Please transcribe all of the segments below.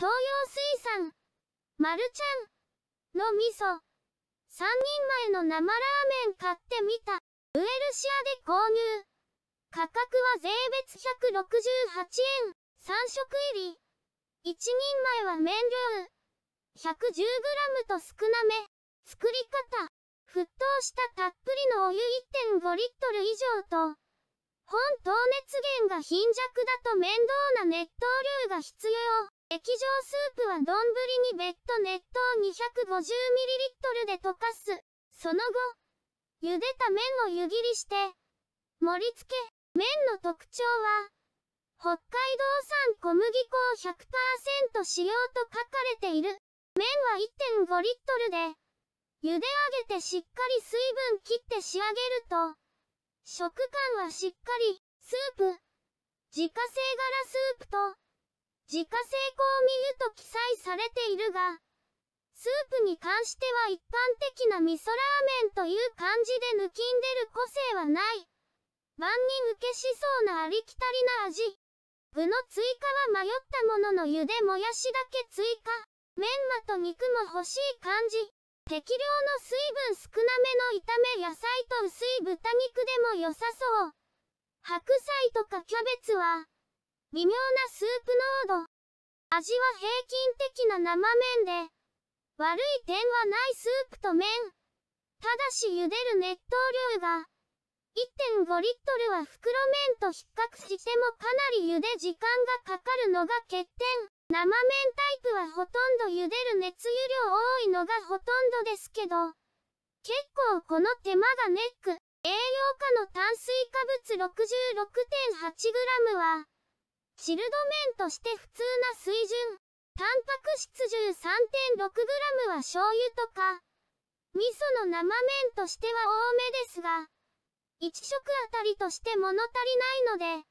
東洋水産、マルちゃんの味噌。3人前の生ラーメン買ってみた。ウエルシアで購入。価格は税別168円。3食入り。1人前は麺料。110g と少なめ。作り方。沸騰したたっぷりのお湯1.5リットル以上と、本糖熱源が貧弱だと面倒な熱湯流が必要。液状スープは丼に別途熱湯 250ml で溶かす。その後、茹でた麺を湯切りして、盛り付け。麺の特徴は、北海道産小麦粉を100%使用と書かれている。麺は1.5リットルで、茹で上げてしっかり水分切って仕上げると、食感はしっかり、スープ、自家製柄スープと、自家製香味油と記載されているが、スープに関しては一般的な味噌ラーメンという感じで抜きんでる個性はない。万人受けしそうなありきたりな味。具の追加は迷ったものの茹でもやしだけ追加。メンマと肉も欲しい感じ。適量の水分少なめの炒め野菜と薄い豚肉でも良さそう。白菜とかキャベツは、微妙なスープ濃度。味は平均的な生麺で、悪い点はないスープと麺。ただし茹でる熱湯量が、1.5リットルは袋麺と比較してもかなり茹で時間がかかるのが欠点。生麺タイプはほとんど茹でる熱湯量多いのがほとんどですけど、結構この手間がネック。栄養価の炭水化物 66.8g は、チルド麺として普通な水準。タンパク質 13.6g は醤油とか、味噌の生麺としては多めですが、1食あたりとして物足りないので、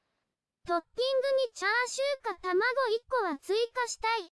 トッピングにチャーシューか卵1個は追加したい。